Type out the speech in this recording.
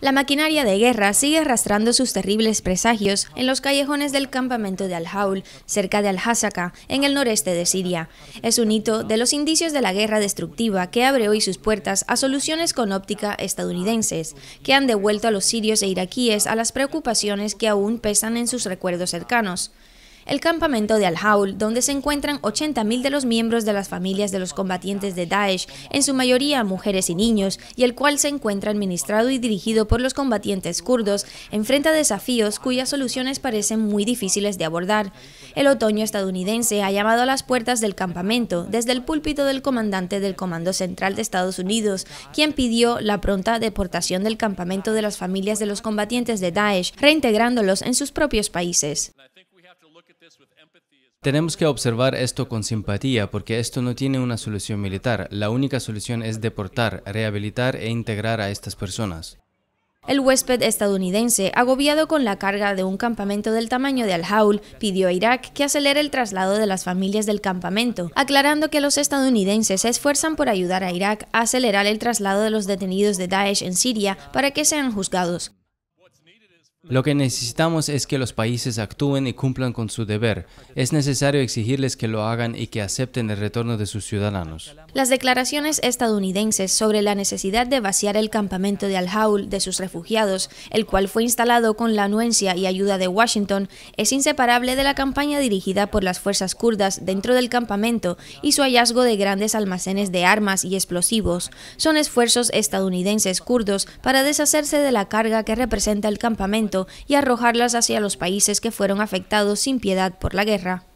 La maquinaria de guerra sigue arrastrando sus terribles presagios en los callejones del campamento de Al-Haul, cerca de Al-Hasaka, en el noreste de Siria. Es un hito de los indicios de la guerra destructiva que abre hoy sus puertas a soluciones con óptica estadounidenses, que han devuelto a los sirios e iraquíes a las preocupaciones que aún pesan en sus recuerdos cercanos el campamento de Al-Haul, donde se encuentran 80.000 de los miembros de las familias de los combatientes de Daesh, en su mayoría mujeres y niños, y el cual se encuentra administrado y dirigido por los combatientes kurdos, enfrenta desafíos cuyas soluciones parecen muy difíciles de abordar. El otoño estadounidense ha llamado a las puertas del campamento, desde el púlpito del comandante del Comando Central de Estados Unidos, quien pidió la pronta deportación del campamento de las familias de los combatientes de Daesh, reintegrándolos en sus propios países. Tenemos que observar esto con simpatía porque esto no tiene una solución militar. La única solución es deportar, rehabilitar e integrar a estas personas. El huésped estadounidense, agobiado con la carga de un campamento del tamaño de Al-Haul, pidió a Irak que acelere el traslado de las familias del campamento, aclarando que los estadounidenses se esfuerzan por ayudar a Irak a acelerar el traslado de los detenidos de Daesh en Siria para que sean juzgados. Lo que necesitamos es que los países actúen y cumplan con su deber. Es necesario exigirles que lo hagan y que acepten el retorno de sus ciudadanos. Las declaraciones estadounidenses sobre la necesidad de vaciar el campamento de Al-Haul de sus refugiados, el cual fue instalado con la anuencia y ayuda de Washington, es inseparable de la campaña dirigida por las fuerzas kurdas dentro del campamento y su hallazgo de grandes almacenes de armas y explosivos. Son esfuerzos estadounidenses kurdos para deshacerse de la carga que representa el campamento y arrojarlas hacia los países que fueron afectados sin piedad por la guerra.